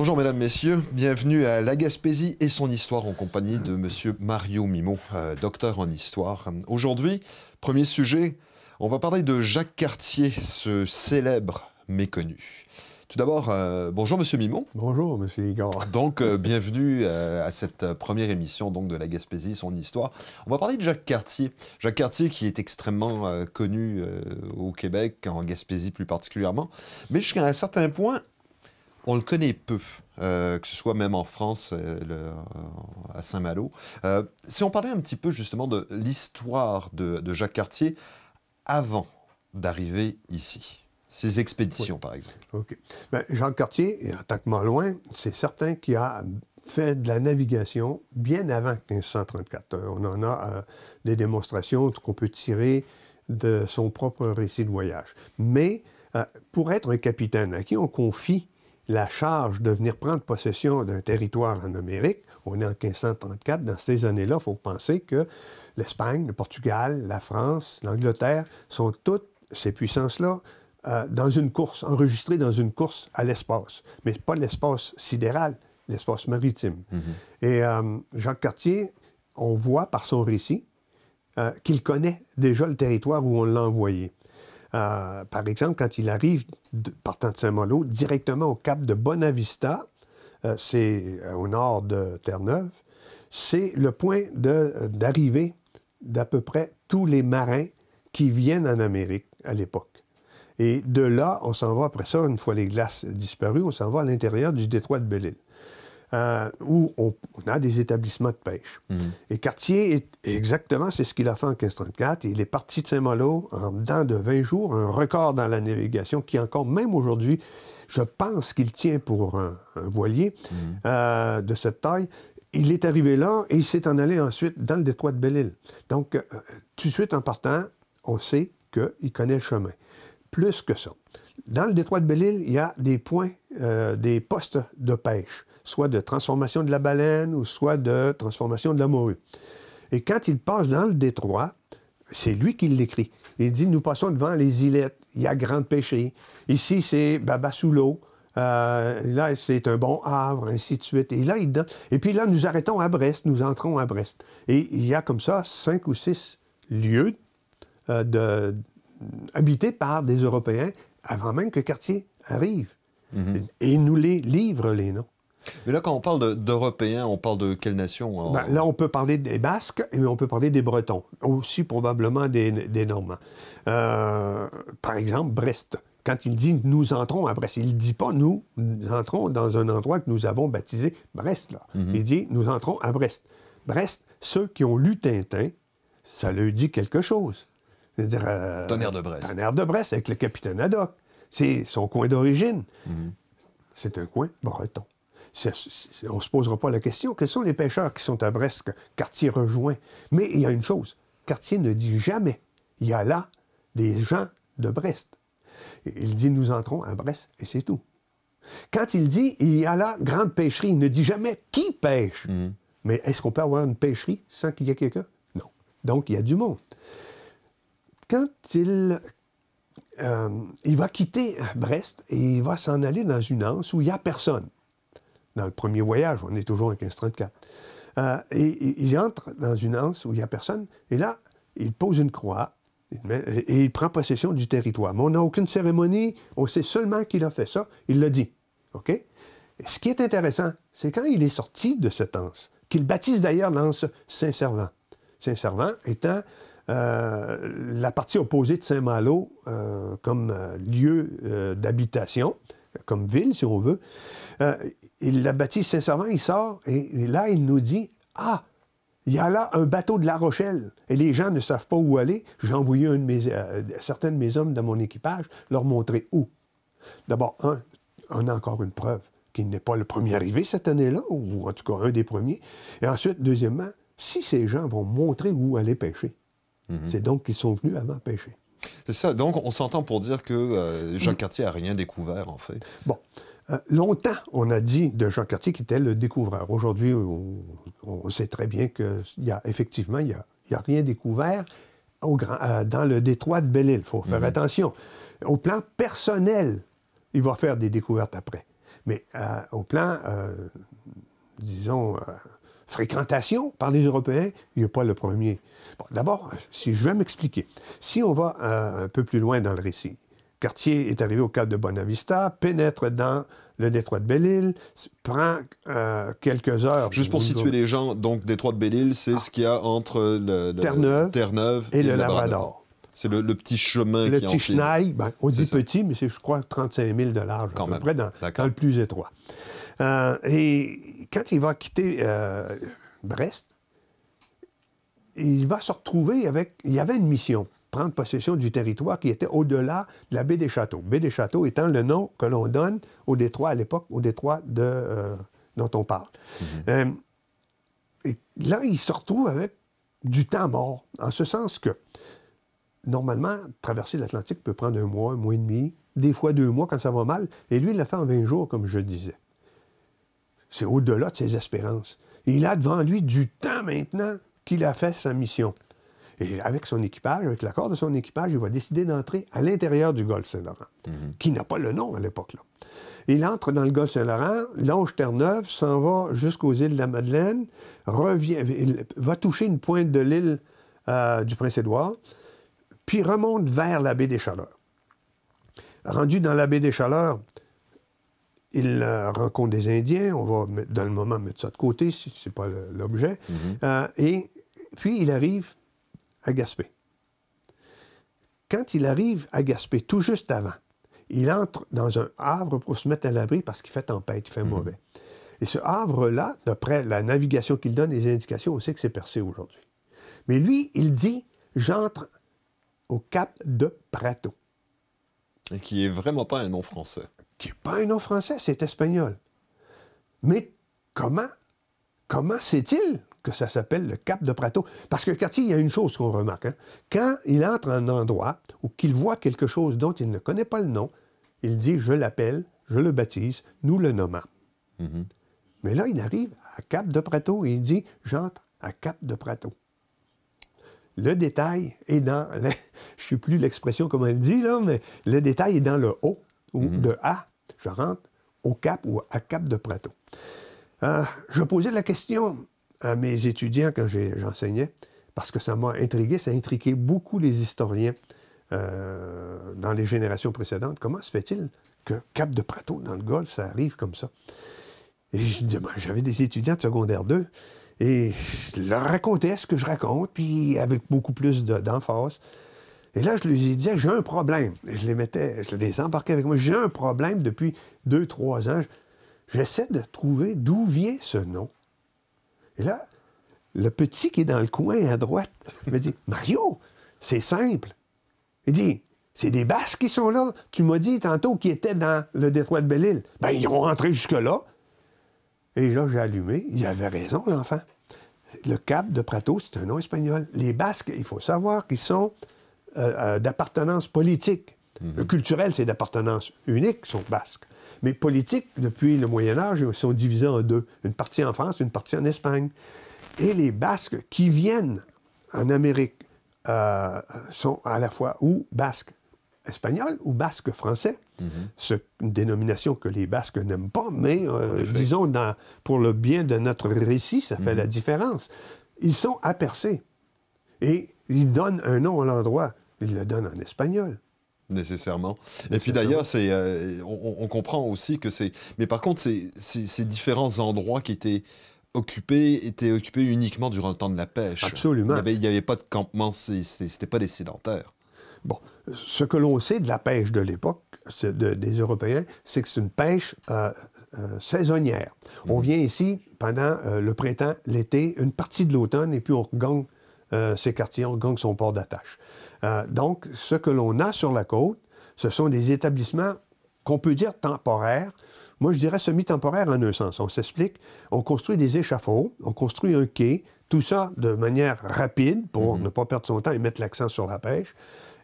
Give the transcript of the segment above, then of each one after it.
Bonjour mesdames, messieurs, bienvenue à La Gaspésie et son histoire en compagnie de monsieur Mario Mimon, euh, docteur en histoire. Aujourd'hui, premier sujet, on va parler de Jacques Cartier, ce célèbre méconnu. Tout d'abord, euh, bonjour Monsieur Mimon. Bonjour Monsieur Igor. Donc, euh, bienvenue à cette première émission donc de la Gaspésie, son histoire. On va parler de Jacques Cartier. Jacques Cartier qui est extrêmement connu au Québec, en Gaspésie plus particulièrement, mais jusqu'à un certain point on le connaît peu, euh, que ce soit même en France, euh, euh, à Saint-Malo. si on parlait un petit peu justement de l'histoire de, Jacques Cartier avant d'arriver ici ses expéditions, par exemple. OK. Ben, Jacques Cartier, et attaquement loin, c'est certain qu'il a fait de la navigation bien avant 1534. on en a des démonstrations qu'on peut tirer de son propre récit de voyage. Mais pour être un capitaine à qui on confie la charge de venir prendre possession d'un territoire en Amérique, on est en 1534, dans ces années-là, il faut penser que l'Espagne, le Portugal, la France, l'Angleterre sont toutes ces puissances-là euh, dans une course, enregistrées dans une course à l'espace, mais pas l'espace sidéral, l'espace maritime. Mm-hmm. Et euh, Jacques Cartier, on voit par son récit euh, qu'il connaît déjà le territoire où on l'a envoyé. Euh, par exemple, quand il arrive, partant de Saint-Malo, directement au cap de Bonavista, euh, c'est euh, au nord de Terre-Neuve, c'est le point d'arrivée d'à peu près tous les marins qui viennent en Amérique à l'époque. Et de là, on s'en va après ça, une fois les glaces disparues, on s'en va à l'intérieur du détroit de Belle-Île. Euh, où on, a des établissements de pêche. Mm. Et Cartier, est, exactement, c'est ce qu'il a fait en 1534. Il est parti de Saint-Malo en dedans de 20 jours, un record dans la navigation qui, encore même aujourd'hui, je pense qu'il tient pour un, voilier mm. euh, de cette taille. Il est arrivé là et il s'est en allé ensuite dans le détroit de Belle-Île. Donc, euh, tout de suite en partant, on sait qu'il connaît le chemin. Plus que ça. Dans le détroit de Belle-Île, il y a des points, des postes de pêche soit de transformation de la baleine ou soit de transformation de la morue. Et quand il passe dans le détroit, c'est lui qui l'écrit. Il dit Nous passons devant les îlettes, il y a grand péché. Ici, c'est Baba sous l'eau. là, c'est un bon havre, ainsi de suite. Et là, il Et puis là, nous arrêtons à Brest, nous entrons à Brest. Et il y a comme ça cinq ou six lieux euh, habités par des Européens avant même que Cartier arrive. Mhm. Et nous les livre, les noms. Mais là, quand on parle d'Européens, on parle de quelle nation hein? bah, Là, on peut parler des Basques, mais on peut parler des Bretons, aussi probablement des, Normands. Euh, par exemple, Brest. Quand il dit nous entrons à Brest, il ne dit pas nous, entrons dans un endroit que nous avons baptisé Brest. Mhm. Il dit nous entrons à Brest. Brest, ceux qui ont lu Tintin, ça leur dit quelque chose. Euh, tonnerre de Brest. Tonnerre de Brest avec le capitaine Haddock. C'est son coin d'origine. Mhm. C'est un coin breton on ne se posera pas la question quels sont les pêcheurs qui sont à Brest quartier rejoint. Mais il y a une chose Cartier ne dit jamais il y a là des gens de Brest. Il dit nous entrons à Brest et c'est tout. Quand il dit il y a là grande pêcherie, il ne dit jamais qui pêche. Mm-hmm. Mais est-ce qu'on peut avoir une pêcherie sans qu'il y ait quelqu'un Non. Donc il y a du monde. Quand il, euh, il va quitter Brest et il va s'en aller dans une anse où il n'y a personne dans le premier voyage, on est toujours en 1534. Euh, et, il entre dans une anse où il n'y a personne, et là, il pose une croix et, il prend possession du territoire. Mais on n'a aucune cérémonie, on sait seulement qu'il a fait ça, il l'a dit. OK? ce qui est intéressant, c'est quand il est sorti de cette anse, qu'il baptise d'ailleurs l'anse Saint-Servant. Saint-Servant étant euh, la partie opposée de Saint-Malo euh, comme lieu d'habitation, comme ville, si on veut il l'a bâti sincèrement, il sort, et, là, il nous dit Ah, il y a là un bateau de La Rochelle. Et les gens ne savent pas où aller. J'ai envoyé mes, euh, certains de mes hommes dans mon équipage leur montrer où. D'abord, un, on a encore une preuve qu'il n'est pas le premier arrivé cette année-là, ou en tout cas un des premiers. Et ensuite, deuxièmement, si ces gens vont montrer où aller pêcher, mhm. c'est donc qu'ils sont venus avant pêcher. C'est ça. Donc, on s'entend pour dire que Jean euh, Jacques Cartier n'a rien découvert, en fait. Bon. Euh, longtemps, on a dit de Jean Cartier qu'il était le découvreur. Aujourd'hui, on, sait très bien qu'effectivement, effectivement, il n'y a, rien découvert euh, dans le détroit de Belle-Île. Il faut faire mhm. attention. Au plan personnel, il va faire des découvertes après. Mais euh, au plan, disons, fréquentation par les Européens, il n'est pas le premier. D'abord, si je vais m'expliquer, si on va un peu plus loin dans le récit, quartier est arrivé au cap de Bonavista, pénètre dans le détroit de Belle-Île, prend euh, quelques heures. Juste pour situer les gens, donc détroit de Belle-Île, c'est ah. ce qu'il y a entre le, Terre-Neuve et, le, Labrador. C'est le, petit chemin le petit ben, on dit petit, mais c'est, je crois, 35 000 de à peu près, dans, le plus étroit. Euh, et quand il va quitter euh, Brest, il va se retrouver avec... Il y avait une mission prendre possession du territoire qui était au-delà de la baie des Châteaux. Baie des Châteaux étant le nom que l'on donne au détroit à l'époque, au détroit de, euh, dont on parle. Mhm. Euh, et là, il se retrouve avec du temps mort, en ce sens que normalement, traverser l'Atlantique peut prendre un mois, un mois et demi, des fois deux mois quand ça va mal, et lui, il l'a fait en 20 jours, comme je disais. C'est au-delà de ses espérances. Il a devant lui du temps maintenant qu'il a fait sa mission. Et avec son équipage, avec l'accord de son équipage, il va décider d'entrer à l'intérieur du golfe Saint-Laurent, mhm. qui n'a pas le nom à l'époque. là Il entre dans le golfe Saint-Laurent, longe Terre-Neuve, s'en va jusqu'aux îles de la Madeleine, revient, va toucher une pointe de l'île euh, du Prince-Édouard, puis remonte vers la baie des Chaleurs. Rendu dans la baie des Chaleurs, il euh, rencontre des Indiens, on va dans le moment mettre ça de côté, si ce n'est pas l'objet, mhm. euh, et puis il arrive à Gaspé. Quand il arrive à Gaspé, tout juste avant, il entre dans un havre pour se mettre à l'abri parce qu'il fait tempête, il fait mhm. mauvais. Et ce havre-là, d'après la navigation qu'il donne, les indications, on sait que c'est percé aujourd'hui. Mais lui, il dit J'entre au cap de Prato. Et qui n'est vraiment pas un nom français. Qui n'est pas un nom français, c'est espagnol. Mais comment, comment sait-il que ça s'appelle le cap de Prato. Parce que Cartier, il y a une chose qu'on remarque. Hein. Quand il entre un endroit ou qu'il voit quelque chose dont il ne connaît pas le nom, il dit Je l'appelle, je le baptise, nous le nommons. Mm-hmm. Mais là, il arrive à Cap de Prato et il dit J'entre à Cap de Prato. Le détail est dans. Je ne sais plus l'expression comment elle dit, là, mais le détail est dans le haut ou mm-hmm. de A. Je rentre au Cap ou à Cap de Prato. Euh, je posais la question à mes étudiants quand j'enseignais, parce que ça m'a intrigué, ça a intrigué beaucoup les historiens euh, dans les générations précédentes. Comment se fait-il que Cap de Prato, dans le Golfe, ça arrive comme ça? Et ben, j'avais des étudiants de secondaire 2, et je leur racontais ce que je raconte, puis avec beaucoup plus d'emphase. Et là, je lui ai dit, j'ai un problème. je les mettais, je les embarquais avec moi. J'ai un problème depuis deux, trois ans. J'essaie de trouver d'où vient ce nom. Et là, le petit qui est dans le coin à droite me dit Mario, c'est simple. Il dit C'est des Basques qui sont là. Tu m'as dit tantôt qu'ils étaient dans le détroit de Belle-Île. Ben, ils ont rentré jusque-là. Et là, j'ai allumé. Il avait raison, l'enfant. Le Cap de Prato, c'est un nom espagnol. Les Basques, il faut savoir qu'ils sont euh, euh, d'appartenance politique. Mhm. Le culturel, c'est d'appartenance unique, sont Basques. Mais politique, depuis le Moyen Âge, ils sont divisés en deux, une partie en France, une partie en Espagne. Et les Basques qui viennent en Amérique euh, sont à la fois ou basques espagnols ou basques français, mhm. une dénomination que les Basques n'aiment pas, mais euh, disons, pour le bien de notre récit, ça fait la mhm. différence. Ils sont apercés et ils donnent un nom à l'endroit. Ils le donnent en espagnol nécessairement. Et puis d'ailleurs, c'est, euh, on, comprend aussi que c'est... Mais par contre, ces différents endroits qui étaient occupés étaient occupés uniquement durant le temps de la pêche. Absolument. Il n'y avait, pas de campement, n'était pas des sédentaires. Bon, ce que l'on sait de la pêche de l'époque, des Européens, c'est que c'est une pêche euh, euh, saisonnière. On mhm. vient ici pendant le printemps, l'été, une partie de l'automne, et puis on regagne ses quartiers, on regagne son port d'attache. Euh, donc, ce que l'on a sur la côte, ce sont des établissements qu'on peut dire temporaires. Moi, je dirais semi-temporaires en un sens. On s'explique, on construit des échafauds, on construit un quai, tout ça de manière rapide pour mhm. ne pas perdre son temps et mettre l'accent sur la pêche.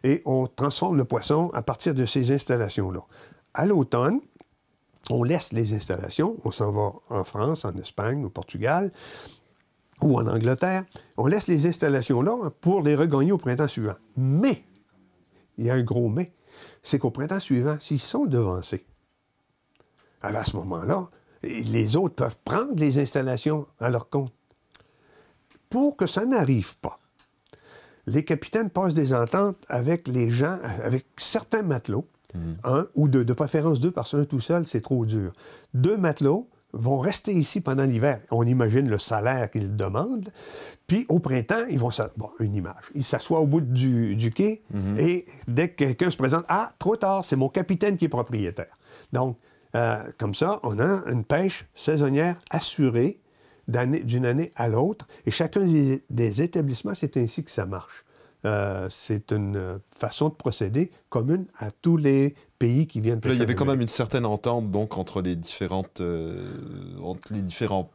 Et on transforme le poisson à partir de ces installations-là. À l'automne, on laisse les installations, on s'en va en France, en Espagne, au Portugal, ou en Angleterre, on laisse les installations là pour les regagner au printemps suivant. Mais, il y a un gros mais, c'est qu'au printemps suivant, s'ils sont devancés, alors à ce moment-là, les autres peuvent prendre les installations à leur compte. Pour que ça n'arrive pas, les capitaines passent des ententes avec les gens, avec certains matelots, mmh. un ou deux, de préférence deux, parce qu'un tout seul, c'est trop dur. Deux matelots vont rester ici pendant l'hiver. On imagine le salaire qu'ils demandent. Puis au printemps, ils vont... Bon, une image. Ils s'assoient au bout du, quai mhm. et dès que quelqu'un se présente, ah, trop tard, c'est mon capitaine qui est propriétaire. Donc, euh, comme ça, on a une pêche saisonnière assurée d'une année, à l'autre. Et chacun des établissements, c'est ainsi que ça marche. Euh, c'est une façon de procéder commune à tous les pays qui viennent. Là, il y avait quand même une certaine entente donc entre les différentes euh, les différents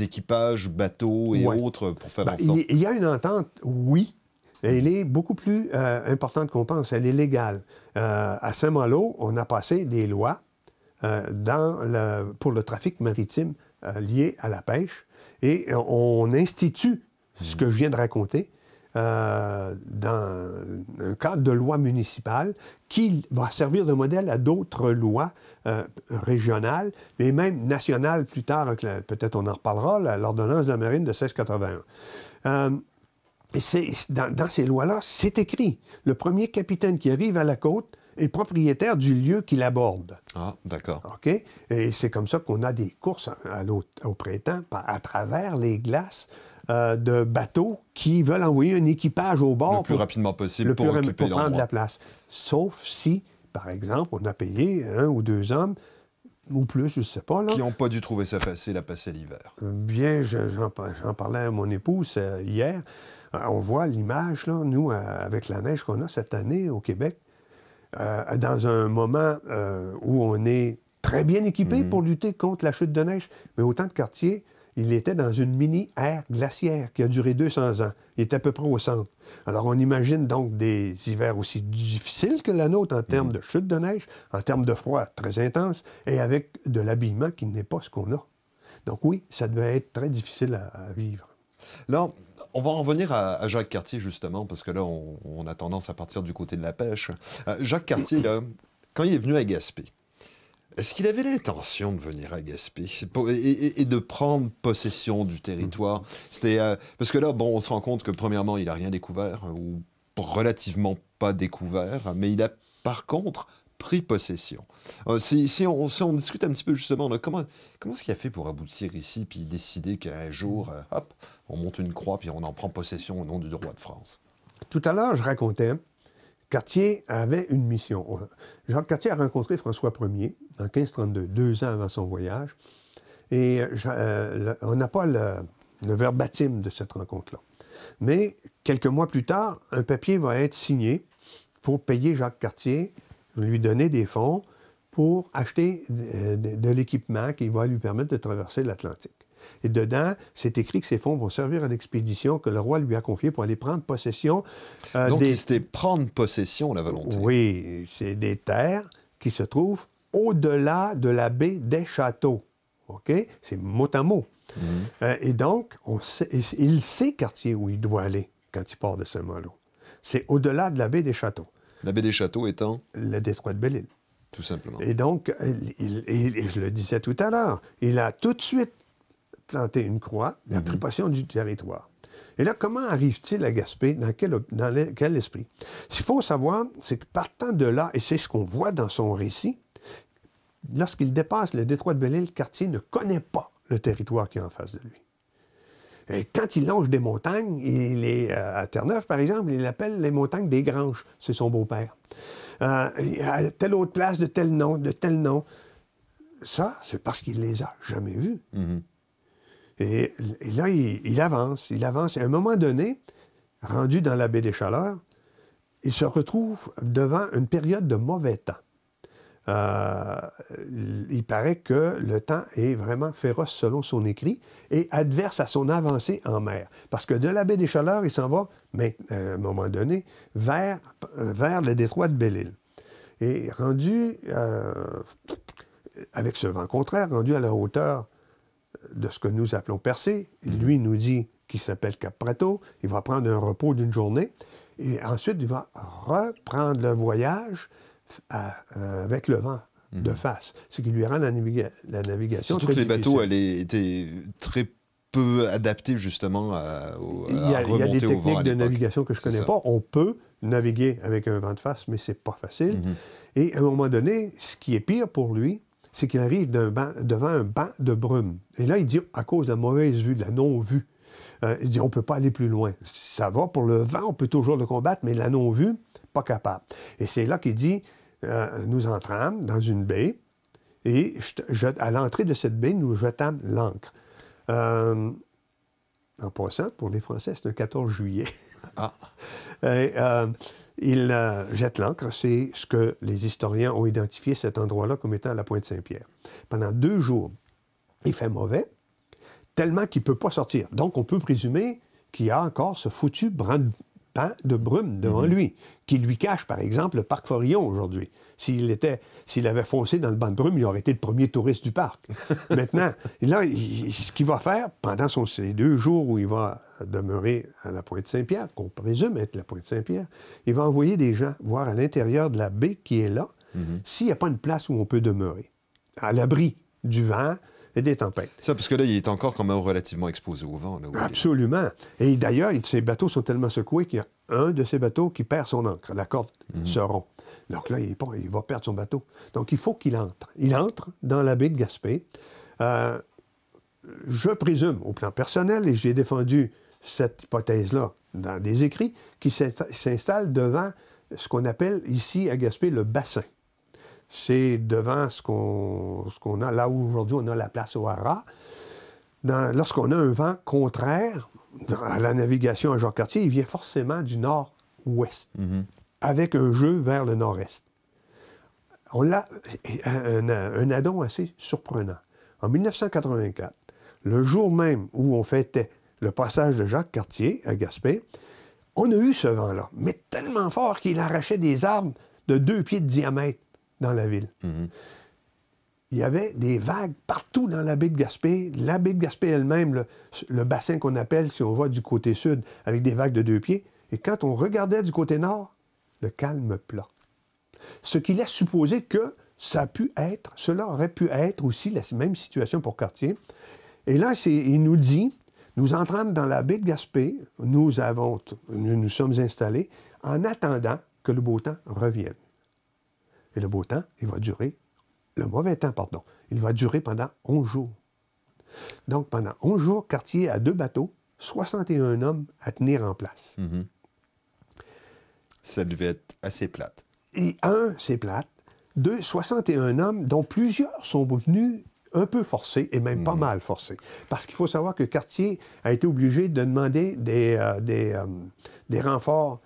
équipages, bateaux et autres pour faire ben, Il y a une entente, oui. Elle est beaucoup plus euh, importante qu'on pense. Elle est légale. à Saint-Malo, on a passé des lois dans pour le trafic maritime lié à la pêche et on institue ce hmm. que je viens de raconter euh, dans un cadre de loi municipale qui va servir de modèle à d'autres lois euh, régionales, mais même nationales plus tard, peut-être on en reparlera, l'ordonnance de la marine de 1681. Euh, et dans, dans ces lois-là, c'est écrit. Le premier capitaine qui arrive à la côte est propriétaire du lieu qu'il aborde. Ah, d'accord. OK? Et c'est comme ça qu'on a des courses à, au printemps à travers les glaces euh, de bateaux qui veulent envoyer un équipage au bord. Le plus pour, rapidement possible pour, prendre la place. Sauf si, par exemple, on a payé un ou deux hommes ou plus, je ne sais pas. Là. Qui n'ont pas dû trouver ça facile à passer l'hiver. Bien, j'en parlais à mon épouse euh, hier. Euh, on voit l'image, là, nous, avec la neige qu'on a cette année au Québec, dans un moment où on est très bien équipé mhm. pour lutter contre la chute de neige, mais autant de quartiers il était dans une mini-ère glaciaire qui a duré 200 ans. Il est à peu près au centre. Alors, on imagine donc des hivers aussi difficiles que la nôtre en mhm. termes de chute de neige, en termes de froid très intense et avec de l'habillement qui n'est pas ce qu'on a. Donc, oui, ça devait être très difficile à, vivre. Là, on va en revenir à, Jacques Cartier, justement, parce que là, on, a tendance à partir du côté de la pêche. Euh, Jacques Cartier, quand il est venu à Gaspé, est-ce qu'il avait l'intention de venir à Gaspé et, de prendre possession du territoire C'était euh, parce que là, bon, on se rend compte que premièrement, il n'a rien découvert euh, ou relativement pas découvert, mais il a par contre pris possession. Euh, si, on, discute un petit peu justement, comment, comment est-ce qu'il a fait pour aboutir ici, puis décider qu'un jour, hop, on monte une croix, puis on en prend possession au nom du roi de France Tout à l'heure, je racontais Cartier avait une mission. Jacques Cartier a rencontré François Ier en 1532, deux ans avant son voyage, et euh, on n'a pas le, verbatim de cette rencontre-là. Mais quelques mois plus tard, un papier va être signé pour payer Jacques Cartier, lui donner des fonds pour acheter euh, de l'équipement qui va lui permettre de traverser l'Atlantique. Et dedans, c'est écrit que ces fonds vont servir à l'expédition que le roi lui a confiée pour aller prendre possession. Euh, Donc, c'était prendre possession, la volonté. Oui, c'est des terres qui se trouvent au-delà de la baie des châteaux. OK? C'est mot à mot. Mhm. Euh, et donc, on sait, il sait quartier où il doit aller quand il part de ce malo C'est au-delà de la baie des Châteaux. La baie des Châteaux étant Le détroit de Belle-Île. Tout simplement. Et donc, je le disais tout à l'heure, il a tout de suite planter une croix, la mhm. préparation du territoire. Et là, comment arrive-t-il à Gaspé? Dans quel, dans quel esprit? Ce qu'il faut savoir, c'est que partant de là, et c'est ce qu'on voit dans son récit, lorsqu'il dépasse le détroit de Belle-Île, Cartier ne connaît pas le territoire qui est en face de lui. Et quand il longe des montagnes, il est euh, à Terre-Neuve, par exemple, il appelle les montagnes des Granges. C'est son beau-père. Euh, à telle autre place, de tel nom, de tel nom. Ça, c'est parce qu'il les a jamais vus. Mhm. Et, là, il, avance, il avance. Et à un moment donné, rendu dans la baie des Chaleurs, il se retrouve devant une période de mauvais temps. Euh, il paraît que le temps est vraiment féroce selon son écrit et adverse à son avancée en mer. Parce que de la baie des Chaleurs, il s'en va, mais euh, à un moment donné, euh, vers, le détroit de Belle-Île. Et rendu, avec ce vent contraire, rendu à la hauteur de ce que nous appelons Percé. Mhm. Lui nous dit qu'il s'appelle Capretto, Il va prendre un repos d'une journée. Et ensuite, il va reprendre le voyage euh, avec le vent mhm. de face, ce qui lui rend la, navigation. Surtout que les bateaux étaient très peu adaptés justement à, au, il Il y a des techniques de navigation que je ne connais pas. On peut naviguer avec un vent de face, mais c'est pas facile. Mhm. Et à un moment donné, ce qui est pire pour lui, c'est qu'il arrive devant un banc de brume. Et là, il dit, à cause de la mauvaise vue, de la non-vue, euh, il dit, on ne peut pas aller plus loin. Ça va pour le vent, on peut toujours le combattre, mais la non-vue, pas capable. Et c'est là qu'il dit, euh, nous entrâmes dans une baie, et à l'entrée de cette baie, nous jetâmes l'ancre. Euh, en passant, pour les Français, c'est le 14 juillet. Ah. et, il euh, jette l'encre, c'est ce que les historiens ont identifié cet endroit-là comme étant la pointe Saint-Pierre. Pendant deux jours, il fait mauvais, tellement qu'il ne peut pas sortir. Donc, on peut présumer qu'il y a encore ce foutu brin de brume devant mhm. lui, qui lui cache, par exemple, le parc Forillon aujourd'hui. S'il était, s'il avait foncé dans le banc de brume, il aurait été le premier touriste du parc. Maintenant, là, ce qu'il va faire pendant ces deux jours où il va demeurer à la Pointe-Saint-Pierre, qu'on présume être la Pointe-Saint-Pierre, il va envoyer des gens voir à l'intérieur de la baie qui est là, mhm. s'il n'y a pas une place où on peut demeurer, à l'abri du vent, et des tempêtes. Ça, parce que là, il est encore quand même relativement exposé au vent. Absolument. Et d'ailleurs, ces bateaux sont tellement secoués qu'il y a un de ces bateaux qui perd son ancre, la corde mhm. se rompt. Donc là, il, il, va perdre son bateau. Donc il faut qu'il entre. Il entre dans la baie de Gaspé. Euh, je présume, au plan personnel, et j'ai défendu cette hypothèse-là dans des écrits, qui s'installe devant ce qu'on appelle ici à Gaspé le bassin. C'est devant ce qu'on a, là où aujourd'hui on a la place au Hara. Lorsqu'on a un vent contraire, à la navigation à jacques cartier il vient forcément du nord-ouest, mhm. avec un jeu vers le nord-est. On l'a, un, addon assez surprenant. En 1984, le jour même où on fêtait le passage de Jacques Cartier à Gaspé, on a eu ce vent-là, mais tellement fort qu'il arrachait des arbres de deux pieds de diamètre dans la ville. Mhm il y avait des vagues partout dans la baie de Gaspé. La baie de Gaspé elle-même, le, bassin qu'on appelle, si on va du côté sud, avec des vagues de deux pieds. Et quand on regardait du côté nord, le calme plat. Ce qui laisse supposer que ça a pu être, cela aurait pu être aussi la même situation pour Cartier. Et là, il nous dit, nous entrâmes dans la baie de Gaspé, nous avons, nous, nous sommes installés, en attendant que le beau temps revienne. Et le beau temps, il va durer le mauvais temps, pardon, il va durer pendant 11 jours. Donc, pendant 11 jours, Cartier a deux bateaux, 61 hommes à tenir en place. Mm-hmm. Ça devait être assez plate. Et un, c'est plate. Deux, 61 hommes, dont plusieurs sont venus un peu forcés, et même pas mm-hmm. mal forcés. Parce qu'il faut savoir que Cartier a été obligé de demander des, euh, euh, des, renforts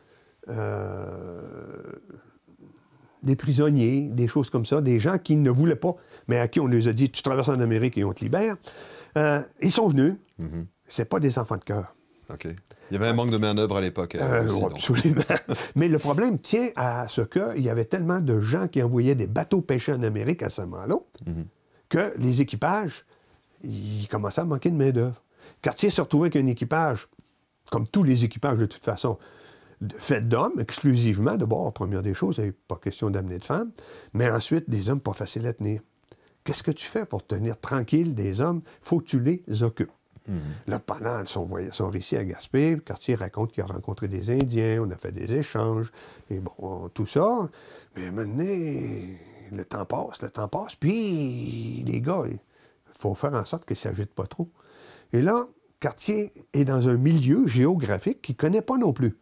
euh, des prisonniers, des choses comme ça, des gens qui ne voulaient pas, mais à qui on les a dit, tu traverses en Amérique et on te libère. Euh, ils sont venus. Ce mhm. n'est C'est pas des enfants de cœur. OK. Il y avait un manque de main-d'œuvre à l'époque. Euh, euh, absolument. mais le problème tient à ce qu'il y avait tellement de gens qui envoyaient des bateaux pêchés en Amérique à ce moment-là mhm. que les équipages, ils commençaient à manquer de main-d'œuvre. Cartier se retrouvait avec un équipage, comme tous les équipages de toute façon, Faites d'hommes, exclusivement. D'abord, première des choses, il pas question d'amener de femmes, mais ensuite, des hommes pas faciles à tenir. Qu'est-ce que tu fais pour tenir tranquille des hommes? faut que tu les occupes. Mm-hmm. Là, pendant son, son récit à Gaspé, Cartier raconte qu'il a rencontré des Indiens, on a fait des échanges, et bon, tout ça. Mais maintenant, le temps passe, le temps passe, puis les gars, il faut faire en sorte qu'ils ne s'agitent pas trop. Et là, Cartier est dans un milieu géographique qu'il ne connaît pas non plus.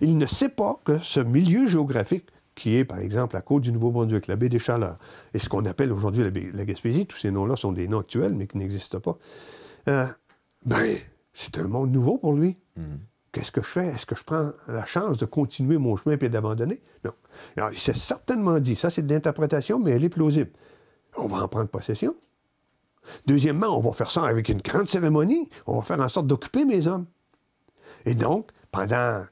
Il ne sait pas que ce milieu géographique qui est, par exemple, la côte du Nouveau-Brunswick, la baie des Chaleurs, et ce qu'on appelle aujourd'hui la, Gaspésie, tous ces noms-là sont des noms actuels, mais qui n'existent pas, euh, ben, c'est un monde nouveau pour lui. Hmm. Qu'est-ce que je fais? Est-ce que je prends la chance de continuer mon chemin et d'abandonner? Non. Alors, il s'est certainement dit, ça c'est de l'interprétation, mais elle est plausible. On va en prendre possession. Deuxièmement, on va faire ça avec une grande cérémonie. On va faire en sorte d'occuper mes hommes. Et donc, pendant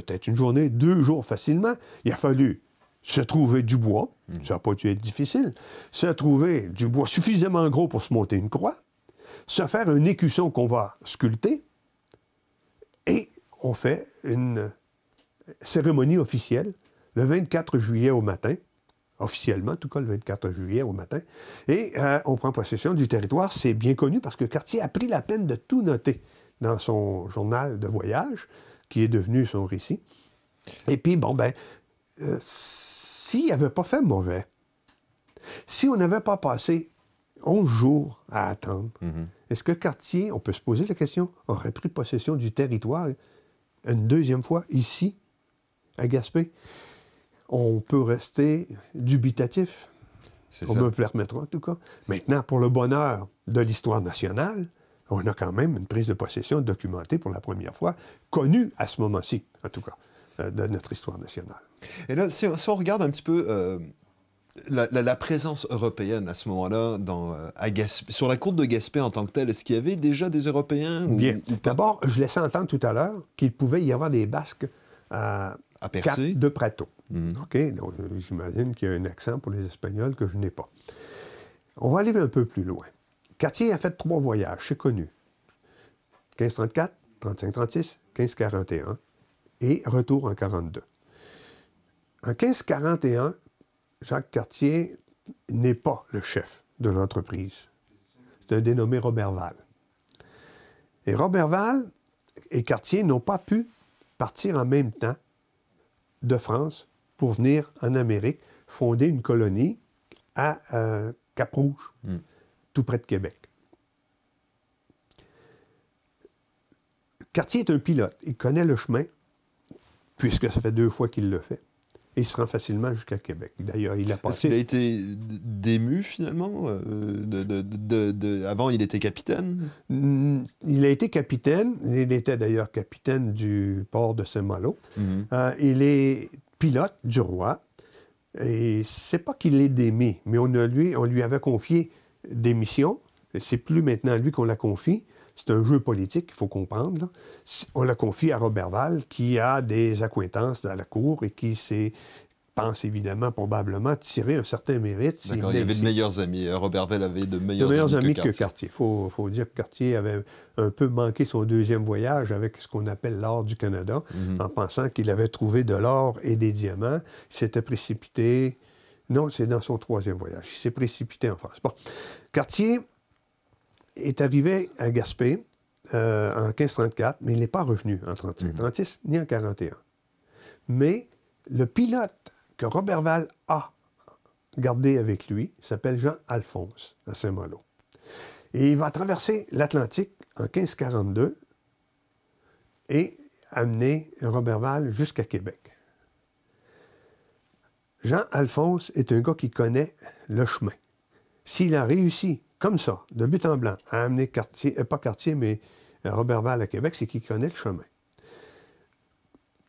peut-être une journée, deux jours facilement. Il a fallu se trouver du bois, hmm. ça n'a pas dû être difficile, se trouver du bois suffisamment gros pour se monter une croix, se faire une écusson qu'on va sculpter, et on fait une cérémonie officielle le 24 juillet au matin, officiellement, en tout cas le 24 juillet au matin, et euh, on prend possession du territoire. C'est bien connu parce que Cartier a pris la peine de tout noter dans son journal de voyage qui est devenu son récit. Et puis, bon, ben, euh, s'il n'avait pas fait mauvais, si on n'avait pas passé 11 jours à attendre, mhm. est-ce que Cartier, on peut se poser la question, aurait pris possession du territoire une deuxième fois ici, à Gaspé? On peut rester dubitatif. On ça. me permettra en tout cas. Maintenant, pour le bonheur de l'histoire nationale, on a quand même une prise de possession documentée pour la première fois, connue à ce moment-ci, en tout cas, euh, de notre histoire nationale. Et là, si, on regarde un petit peu euh, la, présence européenne à ce moment-là euh, sur la côte de Gaspé en tant que telle, est-ce qu'il y avait déjà des Européens Bien. D'abord, je laissais entendre tout à l'heure qu'il pouvait y avoir des Basques à, de Prato. Mm-hmm. OK, donc j'imagine qu'il y a un accent pour les Espagnols que je n'ai pas. On va aller un peu plus loin. Cartier a fait trois voyages, c'est connu. 1534, 35-36, 1541 et retour en 42. En 1541, Jacques Cartier n'est pas le chef de l'entreprise. C'est un dénommé Robert Val. Et Val et Cartier n'ont pas pu partir en même temps de France pour venir en Amérique fonder une colonie à euh, Cap-Rouge. Mm tout près de Québec. Cartier est un pilote. Il connaît le chemin, puisque ça fait deux fois qu'il le fait. Et il se rend facilement jusqu'à Québec. D'ailleurs, il a passé. est qu'il a été dému, finalement euh, Avant, il était capitaine mm, Il a été capitaine. Il était d'ailleurs capitaine du port de Saint-Malo. Mhm. Euh, il est pilote du roi. Et c'est pas qu'il est démis, mais on, lui, on lui avait confié Démission. C'est plus maintenant à lui qu'on la confie. C'est un jeu politique, il faut comprendre. On la confie à Robert Val, qui a des acquaintances dans la cour et qui s'est pense évidemment probablement tirer un certain mérite. il, avait de meilleurs amis. Euh, Robert Val avait de meilleurs, de meilleurs amis, que Cartier. Il faut, dire que Cartier avait un peu manqué son deuxième voyage avec ce qu'on appelle l'or du Canada, mhm. en pensant qu'il avait trouvé de l'or et des diamants. Il s'était précipité non, c'est dans son troisième voyage. Il s'est précipité en France. Bon. Cartier est arrivé à Gaspé euh, en 1534, mais il n'est pas revenu en 1536, mm-hmm. ni en 41. Mais le pilote que Robert Val a gardé avec lui s'appelle Jean-Alphonse à Saint-Malo. Et il va traverser l'Atlantique en 1542 et amener Robert Val jusqu'à Québec. Jean-Alphonse est un gars qui connaît le chemin. S'il a réussi, comme ça, de but en blanc, à amener Cartier, euh, pas Cartier, mais euh, robert Robertval à Québec, c'est qu'il connaît le chemin.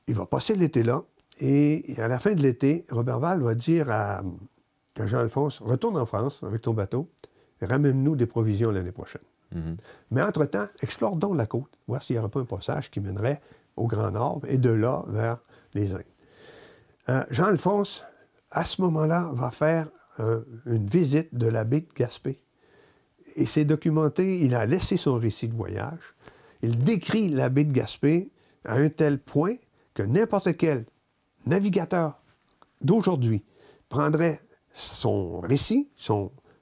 Il va passer l'été là, et à la fin de l'été, Robert Val va dire à Jean-Alphonse Retourne en France avec ton bateau, ramène-nous des provisions l'année prochaine. Mm-hmm. Mais entre-temps, explore donc la côte, voir s'il n'y aurait pas un passage qui mènerait au Grand Nord et de là vers les Indes. Euh, Jean-Alphonse à ce moment-là, va faire une visite de l'abbé de Gaspé. Et c'est documenté, il a laissé son récit de voyage. Il décrit l'abbé de Gaspé à un tel point que n'importe quel navigateur d'aujourd'hui prendrait son récit,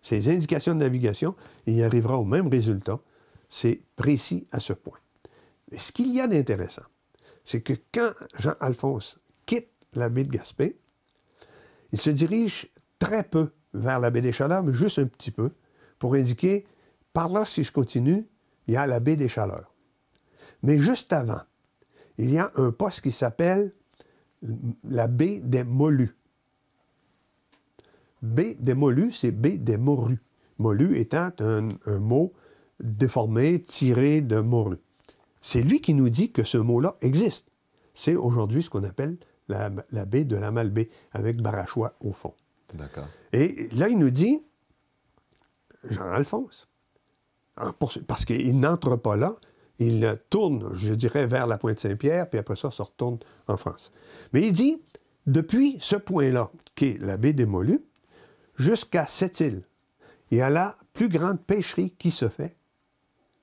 ses indications de navigation, et y arrivera au même résultat. C'est précis à ce point. Mais ce qu'il y a d'intéressant, c'est que quand Jean-Alphonse quitte l'abbé de Gaspé, il se dirige très peu vers la baie des Chaleurs, mais juste un petit peu, pour indiquer, par là, si je continue, il y a la baie des Chaleurs. Mais juste avant, il y a un poste qui s'appelle la baie des Molus. Baie des Molus, c'est baie des Morues. Molus étant un, mot déformé, tiré de Morus. C'est lui qui nous dit que ce mot-là existe. C'est aujourd'hui ce qu'on appelle la, baie de la Malbaie, avec Barachois au fond. D'accord. Et là, il nous dit, Jean-Alphonse, parce qu'il n'entre pas là, il tourne, je dirais, vers la pointe Saint-Pierre, puis après ça, se retourne en France. Mais il dit, depuis ce point-là, qui est la baie des Molus, jusqu'à cette île, il y a la plus grande pêcherie qui se fait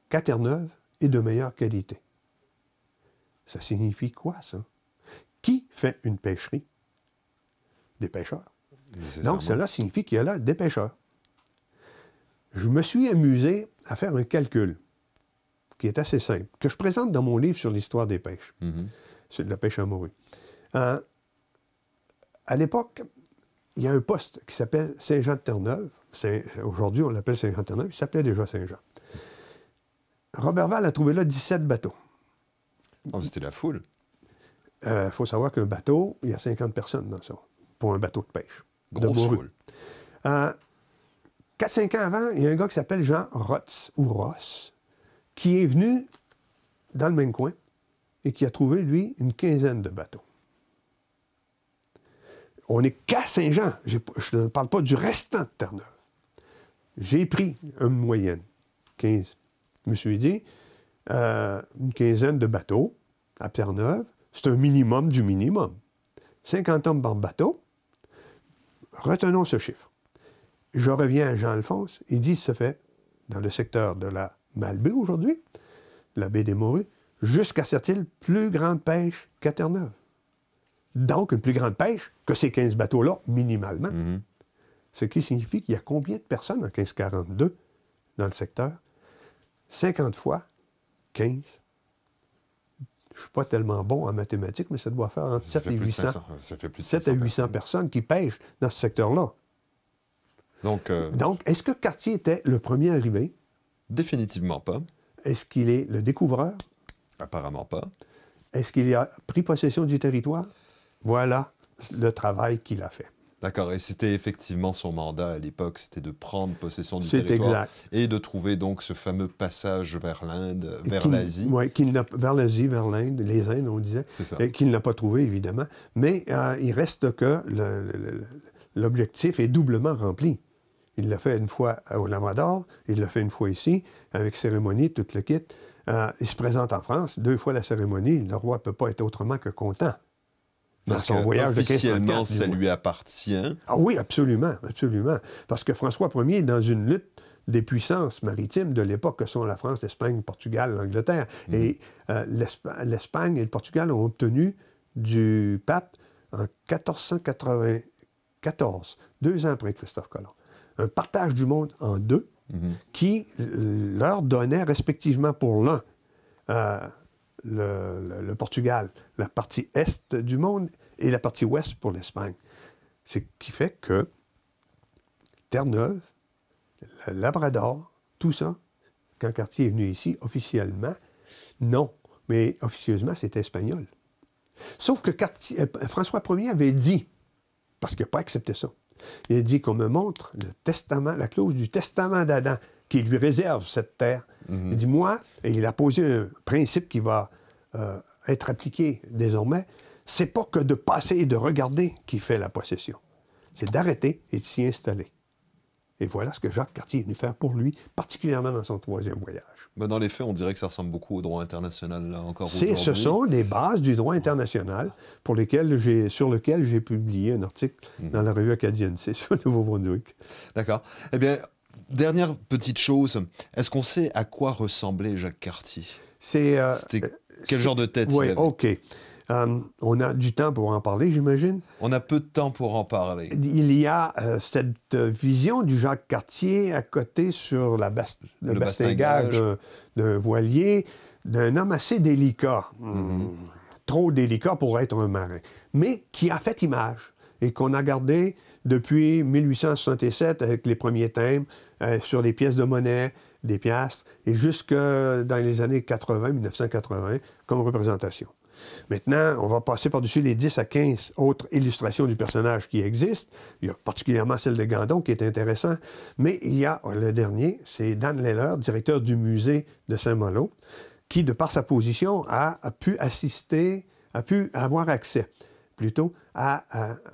qu'à Terre-Neuve et de meilleure qualité. Ça signifie quoi, ça? Qui fait une pêcherie? Des pêcheurs. Donc, cela signifie qu'il y a là des pêcheurs. Je me suis amusé à faire un calcul qui est assez simple, que je présente dans mon livre sur l'histoire des pêches, mhm. c'est de la pêche à morue. Euh, à l'époque, il y a un poste qui s'appelle Saint-Jean-de-Terre-Neuve. Aujourd'hui, on l'appelle Saint-Jean-de-Terre-Neuve. Il s'appelait déjà Saint-Jean. Robert Val a trouvé là 17 bateaux. Oh, c'était la foule. Il euh, faut savoir qu'un bateau, il y a 50 personnes dans ça, pour un bateau de pêche. foule. 4-5 euh, ans avant, il y a un gars qui s'appelle Jean Rotz, ou Ross, qui est venu dans le même coin et qui a trouvé, lui, une quinzaine de bateaux. On n'est qu'à Saint-Jean. Je ne parle pas du restant de Terre-Neuve. J'ai pris une moyenne, 15. Je me suis dit, euh, une quinzaine de bateaux à Terre-Neuve. C'est un minimum du minimum. 50 hommes par bateau. Retenons ce chiffre. Je reviens à Jean-Alphonse. Il dit se fait, dans le secteur de la Malbaie aujourd'hui, la baie des Morues, jusqu'à cette plus grande pêche qu'à Terre-Neuve. Donc, une plus grande pêche que ces 15 bateaux-là, minimalement. Mm-hmm. Ce qui signifie qu'il y a combien de personnes en 1542 dans le secteur? 50 fois 15 je ne suis pas tellement bon en mathématiques, mais ça doit faire entre 7 et 800. personnes. qui pêchent dans ce secteur-là. Donc, euh, Donc est-ce que Cartier était le premier arrivé? Définitivement pas. Est-ce qu'il est le découvreur? Apparemment pas. Est-ce qu'il a pris possession du territoire? Voilà le travail qu'il a fait. D'accord. Et c'était effectivement son mandat à l'époque, c'était de prendre possession du territoire et de trouver donc ce fameux passage vers l'Inde, vers l'Asie. Oui, vers l'Asie, vers l'Inde, les Indes, on disait. Et qu'il n'a pas trouvé, évidemment. Mais euh, il reste que l'objectif est doublement rempli. Il l'a fait une fois au Lamador, il l'a fait une fois ici, avec cérémonie, tout le kit. Euh, il se présente en France, deux fois la cérémonie, le roi ne peut pas être autrement que content. Parce ça lui appartient. Ah oui, absolument, absolument. Parce que François Ier est dans une lutte des puissances maritimes de l'époque que sont la France, l'Espagne, le Portugal, l'Angleterre. Mm. Et euh, l'Espagne et le Portugal ont obtenu du pape en 1494, deux ans après Christophe Colomb, un partage du monde en deux mm-hmm. qui euh, leur donnait respectivement pour l'un euh, le, Portugal, la partie est du monde et la partie ouest pour l'Espagne. Ce qui fait que Terre-Neuve, le Labrador, tout ça, quand Cartier est venu ici, officiellement, non, mais officieusement, c'était espagnol. Sauf que euh, François Ier avait dit, parce qu'il n'a pas accepté ça, il a dit qu'on me montre le testament, la clause du testament d'Adam, qui lui réserve cette terre. dis mhm. Il dit, moi, et il a posé un principe qui va euh, être appliqué désormais, c'est pas que de passer et de regarder qui fait la possession. C'est d'arrêter et de s'y installer. Et voilà ce que Jacques Cartier est venu faire pour lui, particulièrement dans son troisième voyage. Mais dans les faits, on dirait que ça ressemble beaucoup au droit international, là, encore Ce sont les bases du droit international pour lesquelles j'ai, sur lequel j'ai publié un article mhm. dans la revue acadienne c'est au Nouveau-Brunswick. D'accord. Eh bien, Dernière petite chose, est-ce qu'on sait à quoi ressemblait Jacques Cartier C'est euh, euh, quel genre de tête Oui, ok. Euh, on a du temps pour en parler, j'imagine. On a peu de temps pour en parler. Il y a cette vision du Jacques Cartier à côté sur la bas le, bastingage d'un voilier, d'un homme assez délicat, mm-hmm. trop délicat pour être un marin, mais qui a fait image et qu'on a gardé depuis 1867 avec les premiers thèmes euh, sur les pièces de monnaie, des piastres, et jusque dans les années 80, 1980, comme représentation. Maintenant, on va passer par-dessus les 10 à 15 autres illustrations du personnage qui existent. Il y a particulièrement celle de Gandon qui est intéressante, mais il y a le dernier, c'est Dan Leller, directeur du musée de Saint-Malo, qui, de par sa position, a pu assister, a pu avoir accès plutôt, à,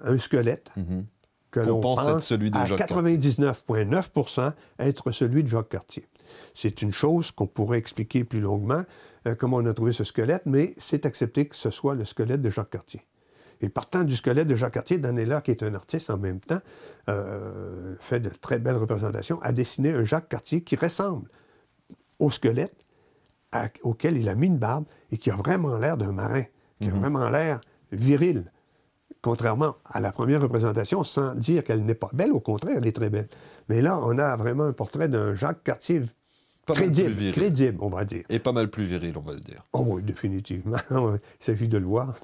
un squelette mhm. que l'on pense, celui de à 99,9 être celui de Jacques Cartier. C'est une chose qu'on pourrait expliquer plus longuement, euh, comment on a trouvé ce squelette, mais c'est accepté que ce soit le squelette de Jacques Cartier. Et partant du squelette de Jacques Cartier, Danella, qui est un artiste en même temps, euh, fait de très belles représentations, a dessiné un Jacques Cartier qui ressemble au squelette auquel il a mis une barbe et qui a vraiment l'air d'un marin, qui a mhm. vraiment l'air viril contrairement à la première représentation, sans dire qu'elle n'est pas belle. Au contraire, elle est très belle. Mais là, on a vraiment un portrait d'un Jacques Cartier crédible, on va dire. Et pas mal plus viril, on va le dire. Oh oui, définitivement. Il s'agit de le voir.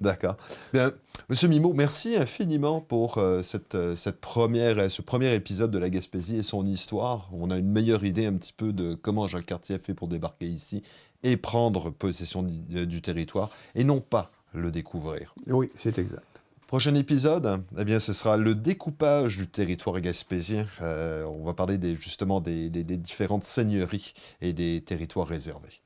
D'accord. Bien, Monsieur Mimo, merci infiniment pour euh, euh, cette, première, euh, ce premier épisode de La Gaspésie et son histoire. On a une meilleure idée un petit peu de comment Jacques Cartier a fait pour débarquer ici et prendre possession du territoire, et non pas le découvrir. Oui, c'est exact. Prochain épisode, eh bien, ce sera le découpage du territoire gaspésien. Euh, on va parler des, justement des différentes seigneuries et des territoires réservés.